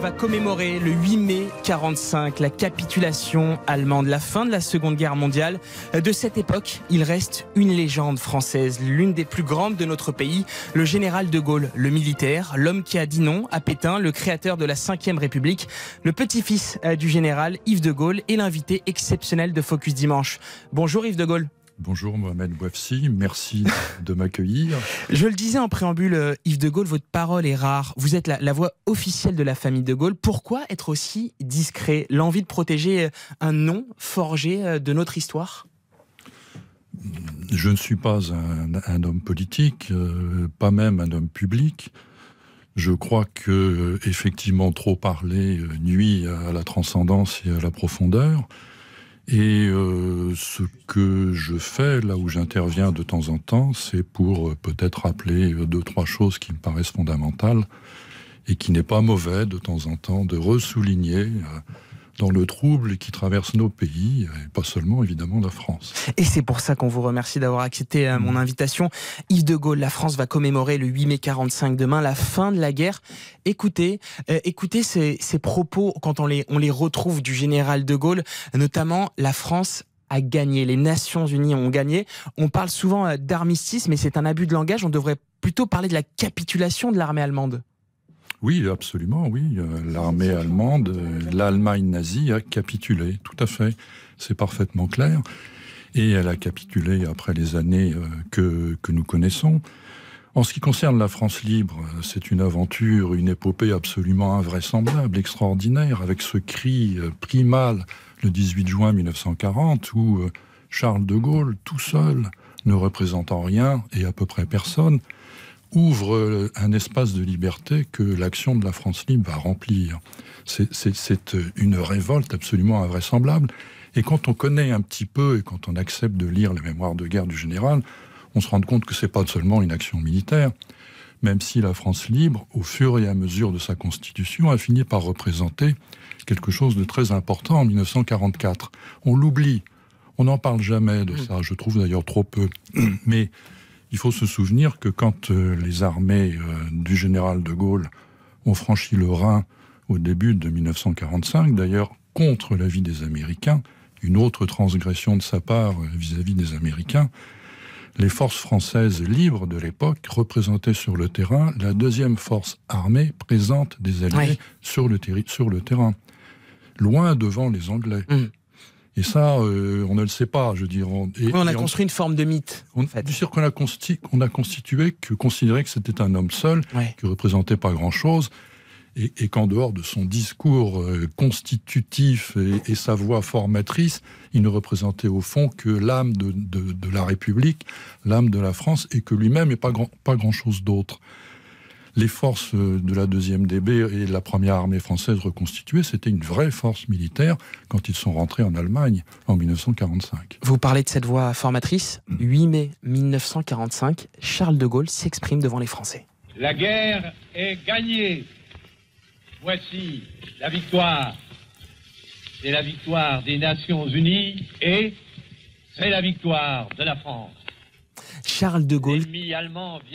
va commémorer le 8 mai 45 la capitulation allemande, la fin de la Seconde Guerre mondiale. De cette époque, il reste une légende française, l'une des plus grandes de notre pays, le général de Gaulle, le militaire, l'homme qui a dit non à Pétain, le créateur de la Ve République, le petit-fils euh, du général Yves de Gaulle et l'invité exceptionnel de Focus Dimanche. Bonjour Yves de Gaulle. Bonjour Mohamed Bouafsi, merci de m'accueillir. Je le disais en préambule, euh, Yves de Gaulle, votre parole est rare. Vous êtes la, voix officielle de la famille de Gaulle. Pourquoi être aussi discret L'envie de protéger euh, un nom forgé euh, de notre histoire Je ne suis pas un, homme politique, pas même un homme public. Je crois que effectivement trop parler nuit à la transcendance et à la profondeur. Et euh, ce que je fais, là où j'interviens de temps en temps, c'est pour euh, peut-être rappeler deux, trois choses qui me paraissent fondamentales et qui n'est pas mauvais de temps en temps de ressouligner. Euh, dans le trouble qui traverse nos pays, et pas seulement évidemment la France. Et c'est pour ça qu'on vous remercie d'avoir accepté euh, mon mm. invitation. Yves de Gaulle, la France va commémorer le 8 mai 45 demain la fin de la guerre. Écoutez, euh, écoutez ces, propos quand on les, on les retrouve du général de Gaulle, notamment la France a gagné, les Nations Unies ont gagné. On parle souvent euh, d'armistice, mais c'est un abus de langage. On devrait plutôt parler de la capitulation de l'armée allemande. Oui, absolument, oui. Euh, l'armée allemande, euh, l'Allemagne nazie a capitulé, tout à fait. C'est parfaitement clair. Et elle a capitulé après les années euh, que, que nous connaissons. En ce qui concerne la France libre, c'est une aventure, une épopée absolument invraisemblable, extraordinaire, avec ce cri primal le 18 juin 1940 où Charles de Gaulle, tout seul, ne représentant rien et à peu près personne, ouvre euh, un espace de liberté que l'action de la France libre va remplir. C'est euh, une révolte absolument invraisemblable. Et quand on connaît un petit peu et quand on accepte de lire les mémoires de guerre du général, on se rend compte que c'est pas seulement une action militaire, même si la France libre, au fur et à mesure de sa constitution, a fini par représenter quelque chose de très important en 1944. On l'oublie, on n'en parle jamais de mmh. ça, je trouve d'ailleurs trop peu. Mais il faut se souvenir que quand euh, les armées euh, du général de Gaulle ont franchi le Rhin au début de 1945, d'ailleurs contre l'avis des Américains, une autre transgression de sa part euh, vis-à-vis des Américains, les forces françaises libres de l'époque représentaient sur le terrain la deuxième force armée présente des Alliés sur, le terrain, loin devant les Anglais. Mmh. Et ça, euh, on ne le sait pas, je veux On, a construit une forme de mythe. On, en fait. qu'on a, a constitué, que considérait que c'était un homme seul, qui représentait pas grand-chose, et, qu'en dehors de son discours euh, constitutif et, sa voix formatrice, il ne représentait au fond que l'âme de, la République, l'âme de la France, et que lui-même n'est pas pas grand-chose d'autre les forces euh, de la 2 deuxième DB et de la première armée française reconstituées, c'était une vraie force militaire quand ils sont rentrés en Allemagne en 1945. Vous parlez de cette voie formatrice. 8 mm. mai 1945, Charles de Gaulle s'exprime devant les Français. La guerre est gagnée. Voici la victoire. C'est la victoire des Nations Unies et c'est la victoire de la France. Charles de Gaulle,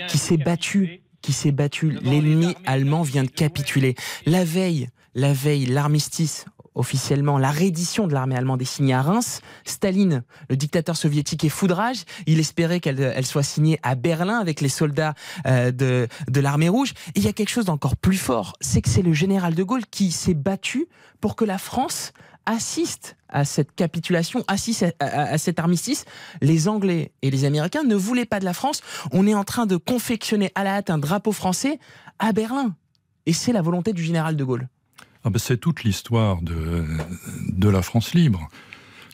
qui s'est battu qui s'est battu. L'ennemi allemand vient de capituler. La veille, la veille, l'armistice officiellement la reddition de l'armée allemande est signée à Reims. Staline, le dictateur soviétique, est foudrage. Il espérait qu'elle soit signée à Berlin avec les soldats euh, de, de l'armée rouge. Et il y a quelque chose d'encore plus fort, c'est que c'est le général de Gaulle qui s'est battu pour que la France assiste à cette capitulation, assiste à, cet armistice. Les Anglais et les Américains ne voulaient pas de la France. On est en train de confectionner à la hâte un drapeau français à Berlin. Et c'est la volonté du général de Gaulle. Ah ben, c'est toute l'histoire de la France libre.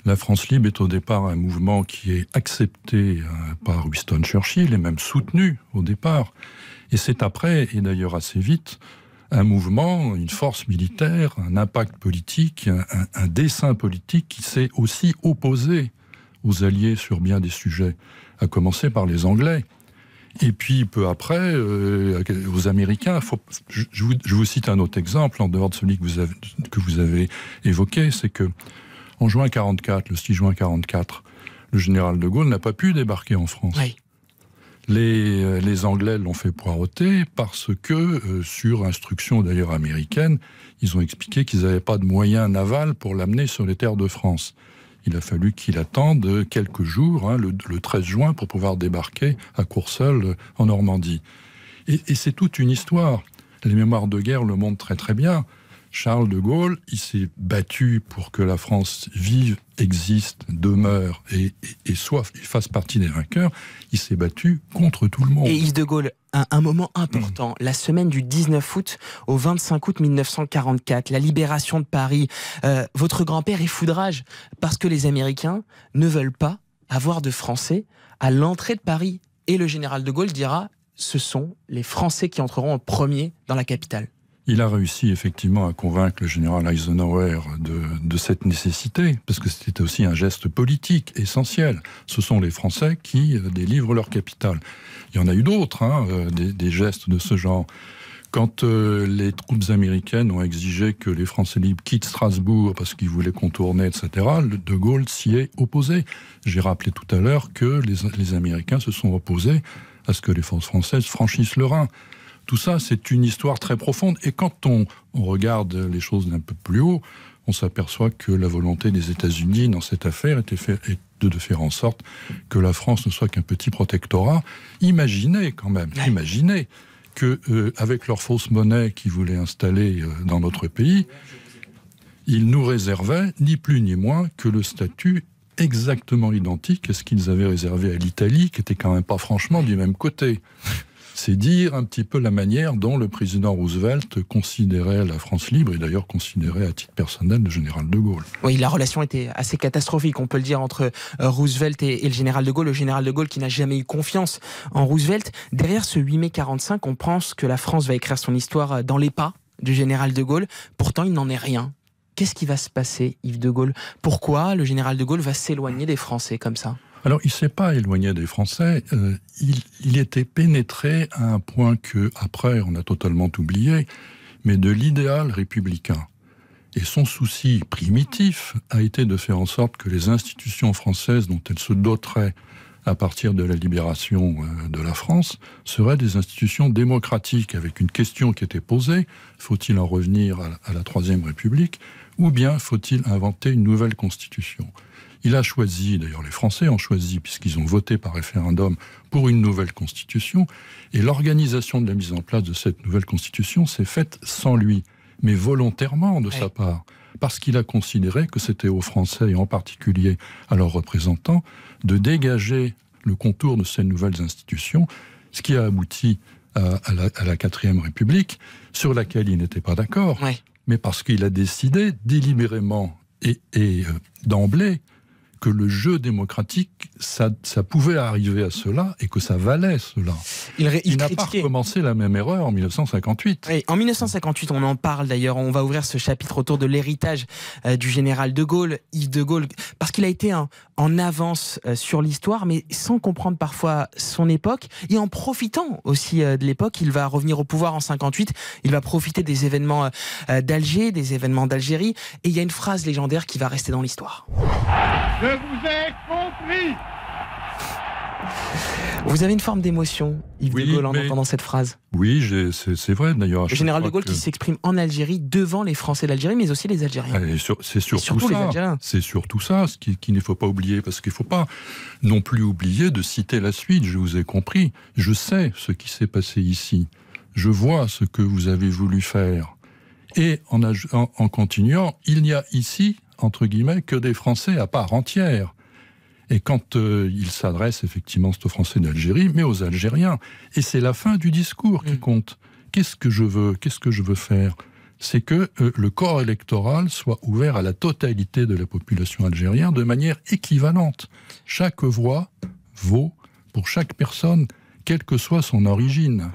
La France libre est au départ un mouvement qui est accepté euh, par Winston Churchill et même soutenu au départ. Et c'est après, et d'ailleurs assez vite, un mouvement, une force militaire, un impact politique, un, un dessin politique qui s'est aussi opposé aux Alliés sur bien des sujets, à commencer par les Anglais. Et puis, peu après, euh, aux Américains, je, vous, cite un autre exemple, en dehors de celui que vous avez, que vous avez évoqué, c'est que en juin 44, le 6 juin 44, le général de Gaulle n'a pas pu débarquer en France. Oui. Euh, les, Anglais l'ont fait poireauter parce que, euh, sur instruction d'ailleurs américaine, ils ont expliqué qu'ils n'avaient pas de moyens navals pour l'amener sur les terres de France. Il a fallu qu'il attende quelques jours, hein, le, 13 juin, pour pouvoir débarquer à Courseul, en Normandie. et c'est toute une histoire. Les mémoires de guerre le montrent très très bien. Charles de Gaulle, il s'est battu pour que la France vive, existe, demeure et, soit fasse partie des vainqueurs. Il s'est battu contre tout le monde. Et Yves de Gaulle, un, un moment important, la semaine du 19 août au 25 août 1944, la libération de Paris. Euh, votre grand-père est foudrage parce que les Américains ne veulent pas avoir de Français à l'entrée de Paris. Et le général de Gaulle dira ce sont les Français qui entreront en premier dans la capitale il a réussi effectivement à convaincre le général Eisenhower de, cette nécessité, parce que c'était aussi un geste politique essentiel. Ce sont les Français qui euh, délivrent leur capitale. Il y en a eu d'autres, hein, euh, des, gestes de ce genre. Quand euh, les troupes américaines ont exigé que les Français libres quittent Strasbourg parce qu'ils voulaient contourner, etc., De Gaulle s'y est opposé. J'ai rappelé tout à l'heure que les Américains se sont opposés à ce que les forces françaises franchissent le Rhin. Tout ça, c'est une histoire très profonde. Et quand on, regarde les choses d'un peu plus haut, on s'aperçoit que la volonté des États-Unis dans cette affaire était, de faire en sorte que la France ne soit qu'un petit protectorat. Imaginez quand même, imaginez que euh, avec leur fausse monnaie qu'ils voulaient installer euh, dans notre pays, ils nous réservaient ni plus ni moins que le statut exactement identique à ce qu'ils avaient réservé à l'Italie, qui était quand même pas franchement du même côté c'est dire un petit peu la manière dont le président Roosevelt considérait la France libre et d'ailleurs considérait à titre personnel le général de Gaulle. Oui, la relation était assez catastrophique, on peut le dire, entre euh, Roosevelt et, le général de Gaulle. Le général de Gaulle qui n'a jamais eu confiance en Roosevelt. Derrière ce 8 mai 45, on pense que la France va écrire son histoire euh, dans les pas du général de Gaulle. Pourtant, il n'en est rien. Qu'est-ce qui va se passer, Yves de Gaulle Pourquoi le général de Gaulle va s'éloigner des Français comme ça alors, il ne s'est pas éloigné des Français. Euh, il, il, était pénétré à un point que, après, on a totalement oublié, mais de l'idéal républicain. Et son souci primitif a été de faire en sorte que les institutions françaises dont elles se doteraient à partir de la libération euh, de la France seraient des institutions démocratiques, avec une question qui était posée, faut-il en revenir à la Troisième République, ou bien faut-il inventer une nouvelle constitution il a choisi, d'ailleurs les Français ont choisi, puisqu'ils ont voté par référendum pour une nouvelle constitution, et l'organisation de la mise en place de cette nouvelle constitution s'est faite sans lui, mais volontairement de sa part parce qu'il a considéré que c'était aux Français, et en particulier à leurs représentants, de dégager le contour de ces nouvelles institutions, ce qui a abouti à, la, Quatrième République, sur laquelle il n'était pas d'accord, mais parce qu'il a décidé délibérément et euh, d'emblée que le jeu démocratique, ça, pouvait arriver à cela et que ça valait cela. Il, il, n'a pas recommencé la même erreur en 1958. Oui, en 1958, on en parle d'ailleurs. On va ouvrir ce chapitre autour de l'héritage euh, du général de Gaulle, Yves de Gaulle, parce qu'il a été en avance euh, sur l'histoire, mais sans comprendre parfois son époque. Et en profitant aussi euh, de l'époque, il va revenir au pouvoir en 58. Il va profiter des événements d'Alger, des événements d'Algérie. Et il y a une phrase légendaire qui va rester dans l'histoire vous compris vous avez une forme d'émotion, Yves de Gaulle, en entendant cette phrase. Oui, c'est vrai d'ailleurs. Le général de Gaulle qui s'exprime en Algérie devant les Français d'Algérie, mais aussi les Algériens. Ah, c'est surtout, ça. C'est surtout ça, ce qu'il ne faut pas oublier, parce qu'il ne faut pas non plus oublier de citer la suite. Je vous ai compris. Je sais ce qui s'est passé ici. Je vois ce que vous avez voulu faire. Et en, continuant, il n'y a ici entre guillemets, que des Français à part entière. Et quand euh, il s'adresse effectivement, aux Français d'Algérie, mais aux Algériens. Et c'est la fin du discours qui mm. compte. Qu'est-ce que je veux Qu'est-ce que je veux faire C'est que euh, le corps électoral soit ouvert à la totalité de la population algérienne de manière équivalente. Chaque voix vaut pour chaque personne, quelle que soit son origine.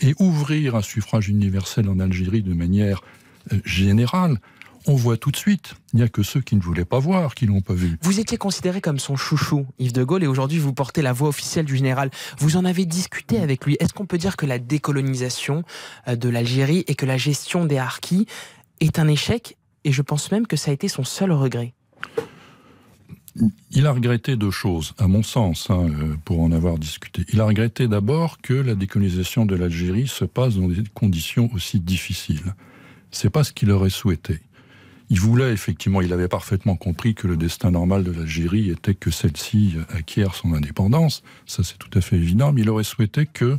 Et ouvrir un suffrage universel en Algérie de manière euh, générale, on voit tout de suite. Il n'y a que ceux qui ne voulaient pas voir qui l'ont pas vu. Vous étiez considéré comme son chouchou, Yves de Gaulle, et aujourd'hui vous portez la voix officielle du général. Vous en avez discuté avec lui. Est-ce qu'on peut dire que la décolonisation euh, de l'Algérie et que la gestion des harkis est un échec Et je pense même que ça a été son seul regret. Il a regretté deux choses, à mon sens, hein, euh, pour en avoir discuté. Il a regretté d'abord que la décolonisation de l'Algérie se passe dans des conditions aussi difficiles. C'est pas ce qu'il aurait souhaité. Il voulait effectivement, il avait parfaitement compris que le destin normal de l'Algérie était que celle-ci euh, acquiert son indépendance. Ça, c'est tout à fait évident. Mais il aurait souhaité que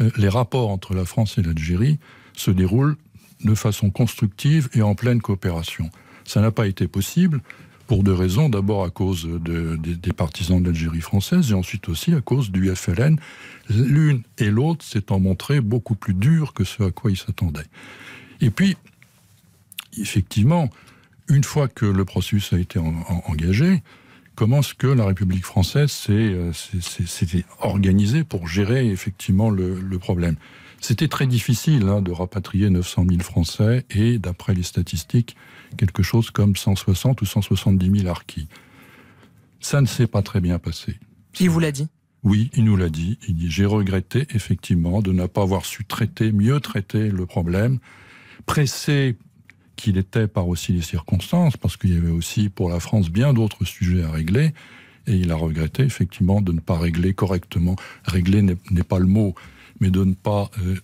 euh, les rapports entre la France et l'Algérie se déroulent de façon constructive et en pleine coopération. Ça n'a pas été possible pour deux raisons. D'abord à cause des, partisans de l'Algérie française et ensuite aussi à cause du FLN. L'une et l'autre s'étant montrées beaucoup plus dures que ce à quoi ils s'attendaient. Et puis, effectivement, une fois que le processus a été engagé, comment est-ce que la République française s'est euh, organisée pour gérer effectivement le, problème C'était très difficile hein, de rapatrier 900 000 Français et, d'après les statistiques, quelque chose comme 160 ou 170 000 harkis. Ça ne s'est pas très bien passé. Il vous l'a dit Oui, il nous l'a dit. Il dit J'ai regretté effectivement de ne pas avoir su traiter, mieux traiter le problème, pressé qu'il était par aussi les circonstances, parce qu'il y avait aussi pour la France bien d'autres sujets à régler, et il a regretté effectivement de ne pas régler correctement. Régler n'est pas le mot, mais de ne pas euh,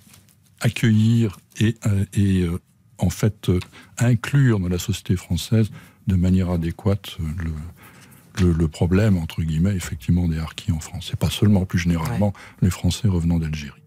accueillir et, euh, euh, en fait inclure dans la société française de manière adéquate le, problème, entre guillemets, effectivement, des harkis en France, et pas seulement, plus généralement, les Français revenant d'Algérie.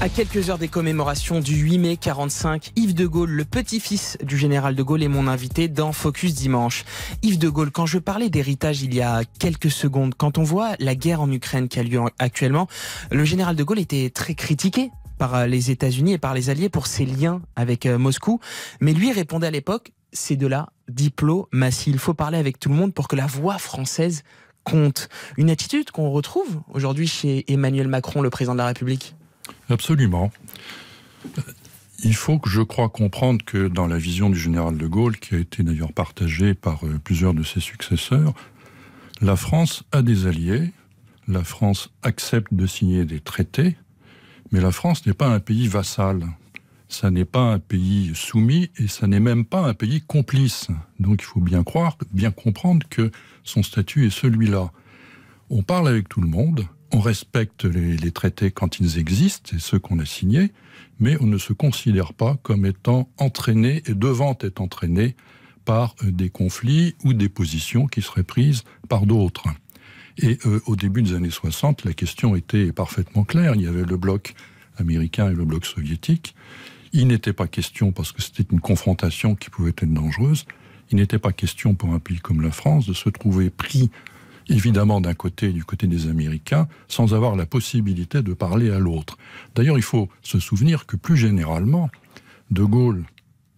À quelques heures des commémorations du 8 mai 45, Yves de Gaulle, le petit-fils du général de Gaulle, est mon invité dans Focus Dimanche. Yves de Gaulle, quand je parlais d'héritage il y a quelques secondes, quand on voit la guerre en Ukraine qui a lieu actuellement, le général de Gaulle était très critiqué par euh, les États-Unis et par les Alliés pour ses liens avec euh, Moscou. Mais lui répondait à l'époque, c'est de la diplomatie. Il faut parler avec tout le monde pour que la voix française compte. Une attitude qu'on retrouve aujourd'hui chez Emmanuel Macron, le président de la République. Absolument. Euh, il faut que je crois comprendre que dans la vision du général de Gaulle, qui a été d'ailleurs partagée par euh, plusieurs de ses successeurs, la France a des alliés, la France accepte de signer des traités, mais la France n'est pas un pays vassal, ça n'est pas un pays soumis et ça n'est même pas un pays complice. Donc il faut bien croire, bien comprendre que son statut est celui-là. On parle avec tout le monde, on respecte les, traités quand ils existent et ceux qu'on a signés, mais on ne se considère pas comme étant entraîné et devant être entraîné par euh, des conflits ou des positions qui seraient prises par d'autres. Et euh, au début des années 60, la question était parfaitement claire. Il y avait le bloc américain et le bloc soviétique. Il n'était pas question, parce que c'était une confrontation qui pouvait être dangereuse, il n'était pas question pour un pays comme la France de se trouver pris évidemment d'un côté et du côté des Américains, sans avoir la possibilité de parler à l'autre. D'ailleurs, il faut se souvenir que plus généralement, De Gaulle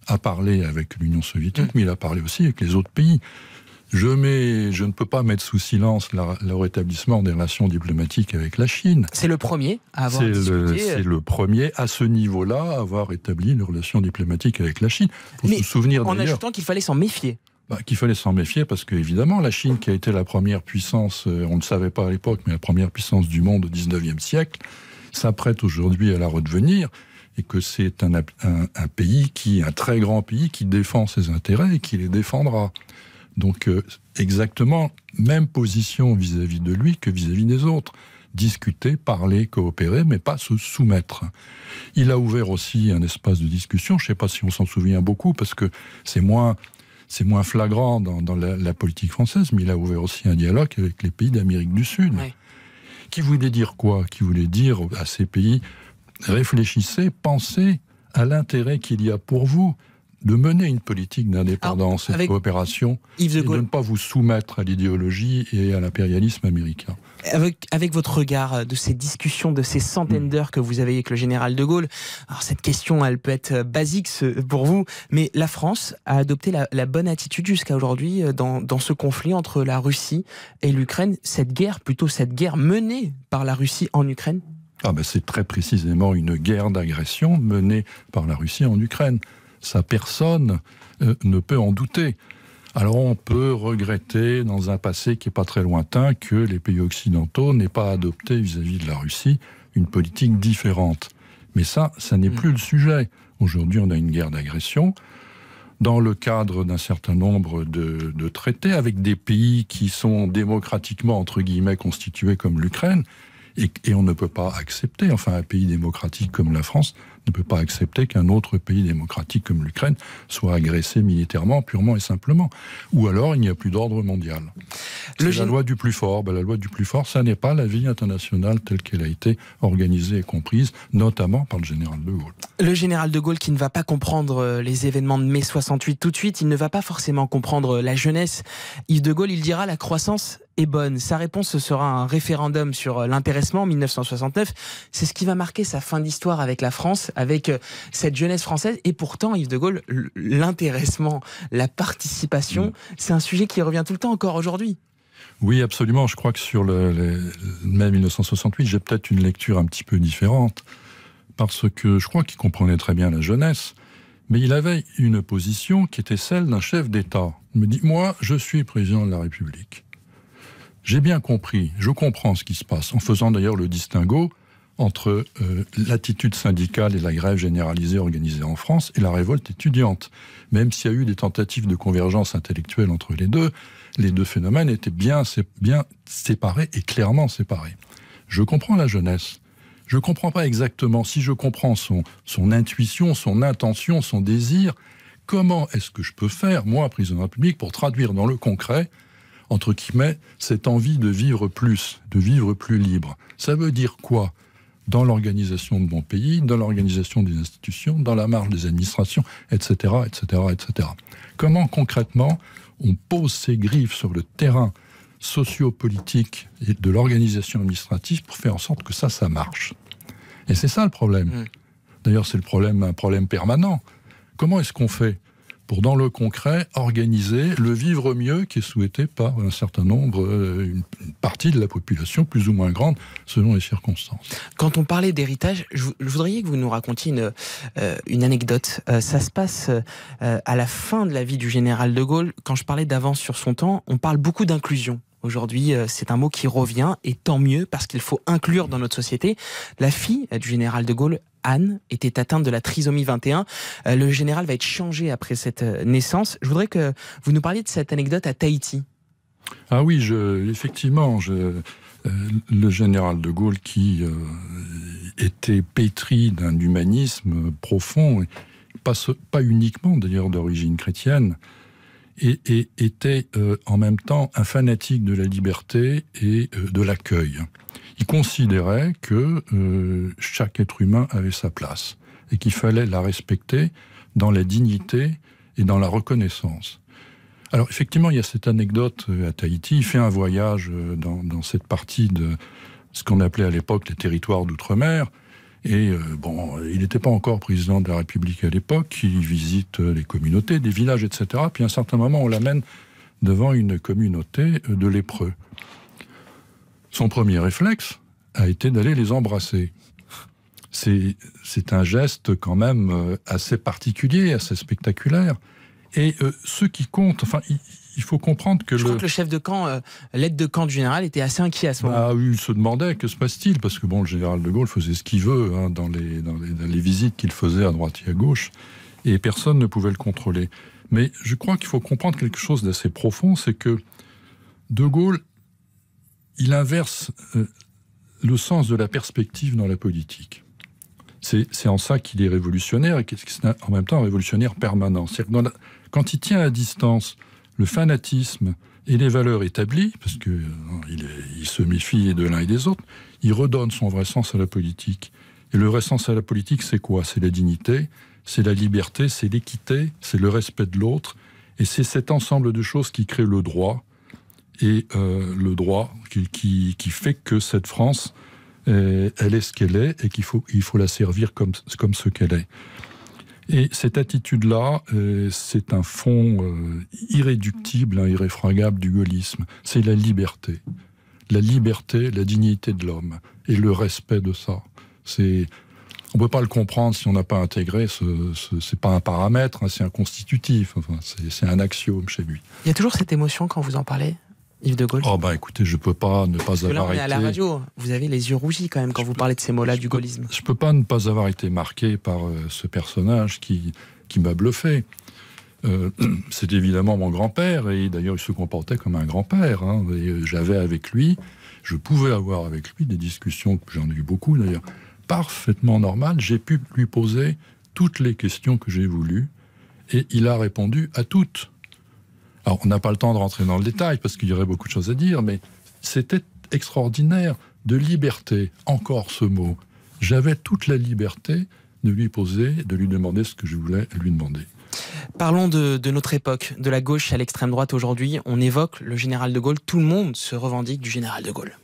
a parlé avec l'Union soviétique, mais il a parlé aussi avec les autres pays. Je, ne peux pas mettre sous silence le rétablissement des relations diplomatiques avec la Chine. C'est le premier à avoir C'est le, euh, premier à ce niveau-là à avoir établi une relations diplomatiques avec la Chine. mais en ajoutant qu'il fallait s'en méfier. Bah, qu'il fallait s'en méfier parce qu'évidemment, la Chine, qui a été la première puissance, euh, on ne le savait pas à l'époque, mais la première puissance du monde au 19e siècle, s'apprête aujourd'hui à la redevenir et que c'est un, un, pays qui, un très grand pays, qui défend ses intérêts et qui les défendra. Donc, euh, exactement, même position vis-à-vis de lui que vis-à-vis -vis des autres. Discuter, parler, coopérer, mais pas se soumettre. Il a ouvert aussi un espace de discussion. Je ne sais pas si on s'en souvient beaucoup, parce que c'est moins c'est moins flagrant dans, la, politique française, mais il a ouvert aussi un dialogue avec les pays d'Amérique du Sud. Qui voulait dire quoi Qui voulait dire à ces pays réfléchissez, pensez à l'intérêt qu'il y a pour vous de mener une politique d'indépendance et de coopération et de ne pas vous soumettre à l'idéologie et à l'impérialisme américain. Avec, votre regard de ces discussions, de ces centaines hmm. d'heures que vous avez avec le général de Gaulle, cette question, elle peut être euh, basique pour vous, mais la France a adopté la, bonne attitude jusqu'à aujourd'hui euh, dans, ce conflit entre la Russie et l'Ukraine, cette guerre, plutôt cette guerre menée par la Russie en Ukraine ah ben, C'est très précisément une guerre d'agression menée par la Russie en Ukraine sa personne euh, ne peut en douter. Alors on peut regretter dans un passé qui n'est pas très lointain que les pays occidentaux n'aient pas adopté vis-à-vis de la Russie une politique différente. Mais ça, ça n'est mm. plus le sujet. Aujourd'hui, on a une guerre d'agression dans le cadre d'un certain nombre de, traités avec des pays qui sont démocratiquement, entre guillemets, constitués comme l'Ukraine. et on ne peut pas accepter, enfin, un pays démocratique comme la France ne peut pas accepter qu'un autre pays démocratique comme l'Ukraine soit agressé militairement, purement et simplement. Ou alors, il n'y a plus d'ordre mondial. Le la loi du plus fort. Ben, la loi du plus fort, ça n'est pas la vie internationale telle qu'elle a été organisée et comprise, notamment par le général de Gaulle. Le général de Gaulle qui ne va pas comprendre euh, les événements de mai 68 tout de suite, il ne va pas forcément comprendre euh, la jeunesse. Yves de Gaulle, il dira la croissance est bonne. Sa réponse ce sera un référendum sur euh, l'intéressement en 1969. C'est ce qui va marquer sa fin d'histoire avec la France avec euh, cette jeunesse française. Et pourtant, Yves de Gaulle, l'intéressement, la participation, mm. c'est un sujet qui revient tout le temps encore aujourd'hui. Oui, absolument. Je crois que sur le, mai 1968, j'ai peut-être une lecture un petit peu différente, parce que je crois qu'il comprenait très bien la jeunesse, mais il avait une position qui était celle d'un chef d'État. Il me dit, moi, je suis président de la République. J'ai bien compris, je comprends ce qui se passe, en faisant d'ailleurs le distinguo entre euh, l'attitude syndicale et la grève généralisée organisée en France et la révolte étudiante. Même s'il y a eu des tentatives de convergence intellectuelle entre les deux, les deux phénomènes étaient bien, bien séparés et clairement séparés. Je comprends la jeunesse. Je ne comprends pas exactement, si je comprends son, son intuition, son intention, son désir, comment est-ce que je peux faire, moi, prisonnier public, pour traduire dans le concret entre guillemets, cette envie de vivre plus, de vivre plus libre. Ça veut dire quoi dans l'organisation de mon pays, dans l'organisation des institutions, dans la marge des administrations, etc., etc., etc. Comment concrètement on pose ces griffes sur le terrain sociopolitique et de l'organisation administrative pour faire en sorte que ça, ça marche. Et c'est ça le problème. Mmh. D'ailleurs, c'est le problème, un problème permanent. Comment est-ce qu'on fait pour, dans le concret, organiser le vivre mieux qui est souhaité par un certain nombre, euh, une, partie de la population, plus ou moins grande, selon les circonstances. Quand on parlait d'héritage, je, voudrais que vous nous racontiez une, euh, anecdote. Euh, ça se passe à la fin de la vie du général de Gaulle. Quand je parlais d'avance sur son temps, on parle beaucoup d'inclusion Aujourd'hui, c'est un mot qui revient, et tant mieux, parce qu'il faut inclure dans notre société. La fille du général de Gaulle Anne était atteinte de la trisomie 21. Euh, le général va être changé après cette euh, naissance. Je voudrais que vous nous parliez de cette anecdote à Tahiti. Ah oui, effectivement, euh, le général de Gaulle qui était pétri d'un humanisme profond, pas, uniquement d'ailleurs d'origine chrétienne, et, était en même temps un fanatique de la liberté et de l'accueil. Il considérait que euh, chaque être humain avait sa place et qu'il fallait la respecter dans la dignité et dans la reconnaissance. Alors effectivement, il y a cette anecdote euh, à Tahiti. Il fait un voyage euh, dans, cette partie de ce qu'on appelait à l'époque les territoires d'outre-mer. Et bon, il n'était pas encore président de la République à l'époque. Il visite les communautés, des villages, etc. Puis à un certain moment, on l'amène devant une communauté de lépreux son premier réflexe a été d'aller les embrasser. C'est un geste quand même euh, assez particulier, assez spectaculaire. Et euh, ce qui compte, enfin, il, faut comprendre que... le... le chef de camp, euh, l'aide de camp du général, était assez inquiet à ce moment-là. Bah, il se demandait que se passe-t-il, parce que bon, le général de Gaulle faisait ce qu'il veut hein, dans, les, visites qu'il faisait à droite et à gauche, et personne ne pouvait le contrôler. Mais je crois qu'il faut comprendre quelque chose d'assez profond, c'est que de Gaulle il inverse euh, le sens de la perspective dans la politique. C'est en ça qu'il est révolutionnaire et qu'il est en même temps un révolutionnaire permanent. quand il tient à distance le fanatisme et les valeurs établies, parce qu'il euh, se méfie de l'un et des autres, il redonne son vrai sens à la politique. Et le vrai sens à la politique, c'est quoi C'est la dignité, c'est la liberté, c'est l'équité, c'est le respect de l'autre. Et c'est cet ensemble de choses qui crée le droit, et euh, le droit qui, fait que cette France, euh, elle est ce qu'elle est et qu'il faut, il faut la servir comme, comme ce qu'elle est. Et cette attitude-là, euh, c'est un fond irréductible, hein, irréfragable du gaullisme. C'est la liberté. La liberté, la dignité de l'homme et le respect de ça. C'est on ne peut pas le comprendre si on n'a pas intégré. Ce n'est pas un paramètre, hein, c'est un constitutif, enfin, c'est un axiome chez lui. Il y a toujours cette émotion quand vous en parlez Yves de Gaulle Oh bah écoutez, je peux pas ne pas avoir été. à la radio, vous avez les yeux rougis quand même quand vous parlez de ces mots-là du gaullisme. je peux pas ne pas avoir été marqué par euh, ce personnage qui, qui m'a bluffé. Euh, c'est évidemment mon grand-père, et d'ailleurs il se comportait comme un grand-père. Hein, euh, j'avais avec lui, je pouvais avoir avec lui des discussions, j'en ai eu beaucoup d'ailleurs, parfaitement normales. J'ai pu lui poser toutes les questions que j'ai voulu, et il a répondu à toutes. Alors, on n'a pas le temps de rentrer dans le détail parce qu'il y aurait beaucoup de choses à dire, mais c'était extraordinaire de liberté, encore ce mot. J'avais toute la liberté de lui poser, de lui demander ce que je voulais lui demander. Parlons de, de notre époque, de la gauche à l'extrême droite aujourd'hui. On évoque le général de Gaulle, tout le monde se revendique du général de Gaulle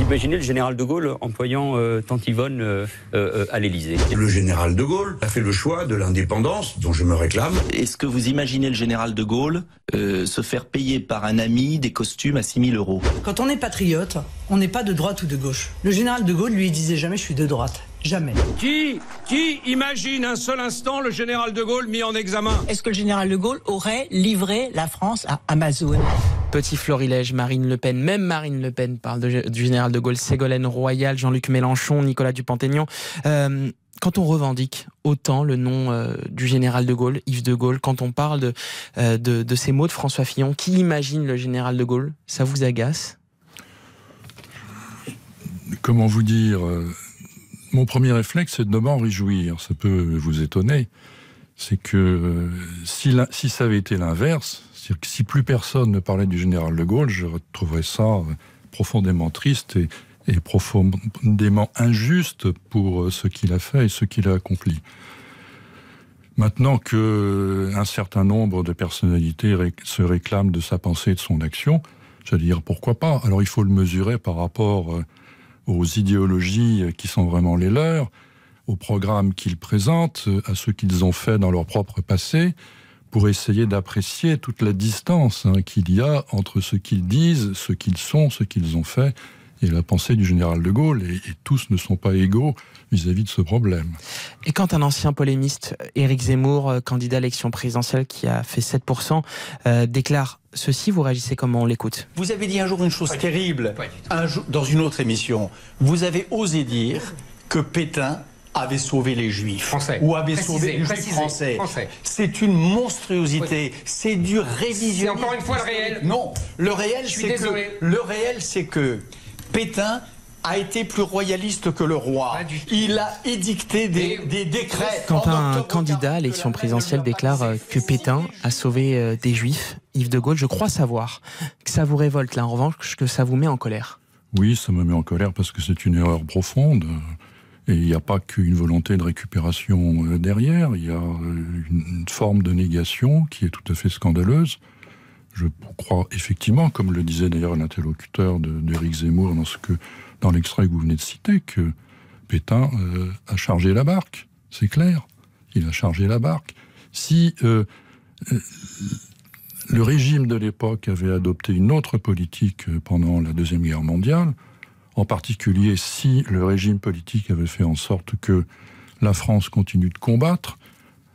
imaginez le général de Gaulle employant euh, tant Yvonne euh, euh, à l'Élysée. Le général de Gaulle a fait le choix de l'indépendance dont je me réclame. Est-ce que vous imaginez le général de Gaulle se faire payer par un ami des costumes à 6000 euros Quand on est patriote, on n'est pas de droite ou de gauche. Le général de Gaulle lui disait jamais je suis de droite. Jamais. Qui, qui imagine un seul instant le général de Gaulle mis en examen Est-ce que le général de Gaulle aurait livré la France à Amazon Petit florilège, Marine Le Pen, même Marine Le Pen parle du général de Gaulle, Ségolène Royal, Jean-Luc Mélenchon, Nicolas Dupont-Aignan. Euh, quand on revendique autant le nom euh, du général de Gaulle, Yves de Gaulle, quand on parle euh, de, de, ces mots de François Fillon, qui imagine le général de Gaulle Ça vous agace Comment vous dire Mon premier réflexe, c'est de m'en réjouir. Ça peut vous étonner. C'est que si, si ça avait été l'inverse, c'est-à-dire que si plus personne ne parlait du général de Gaulle, je trouverais ça euh, profondément triste et, profondément injuste pour euh, ce qu'il a fait et ce qu'il a accompli. Maintenant que euh, un certain nombre de personnalités se réclament de sa pensée et de son action, j'allais dire pourquoi pas. Alors il faut le mesurer par rapport aux idéologies qui sont vraiment les leurs, aux programmes qu'ils présentent, à ce qu'ils ont fait dans leur propre passé, pour essayer d'apprécier toute la distance hein, qu'il y a entre ce qu'ils disent, ce qu'ils sont, ce qu'ils ont fait et la pensée du général de Gaulle, et, tous ne sont pas égaux vis-à-vis de ce problème. Et quand un ancien polémiste, Éric Zemmour, euh, candidat à l'élection présidentielle qui a fait 7%, euh, déclare ceci, vous réagissez comment on l'écoute Vous avez dit un jour une chose terrible, dans une autre émission. Vous avez osé dire que Pétain avait sauvé les Juifs français. ou avait sauvé les Juifs français. C'est une monstruosité. C'est du révisionnisme. C'est encore une fois le réel. Non, le réel, c'est que le réel, c'est que Pétain a été plus royaliste que le roi. Il a édicté des, des décrets. Quand un candidat à l'élection présidentielle déclare euh, que Pétain a sauvé euh, des juifs, Yves de Gaulle, je crois savoir que ça vous révolte là, en revanche, que ça vous met en colère. Oui, ça me met en colère parce que c'est une erreur profonde. Et il n'y a pas qu'une volonté de récupération euh, derrière, il y a euh, une forme de négation qui est tout à fait scandaleuse. Je crois effectivement, comme le disait d'ailleurs l'interlocuteur d'Éric Zemmour dans, que, dans l'extrait que vous venez de citer, que Pétain euh, a chargé la barque, c'est clair. Il a chargé la barque. Si le régime de l'époque avait adopté une autre politique pendant la Deuxième Guerre mondiale, en particulier si le régime politique avait fait en sorte que la France continue de combattre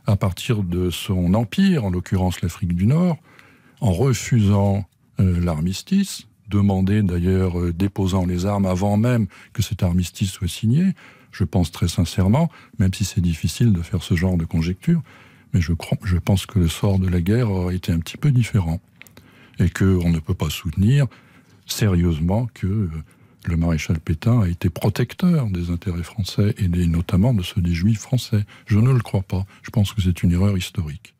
à partir de son empire, en l'occurrence l'Afrique du Nord, en refusant euh, l'armistice, demandé d'ailleurs euh, déposant les armes avant même que cet armistice soit signé. Je pense très sincèrement, même si c'est difficile de faire ce genre de conjecture, mais je, pense que le sort de la guerre aurait été un petit peu différent et qu'on ne peut pas soutenir sérieusement que euh, le maréchal Pétain a été protecteur des intérêts français et notamment de ceux des juifs français. Je ne le crois pas. Je pense que c'est une erreur historique.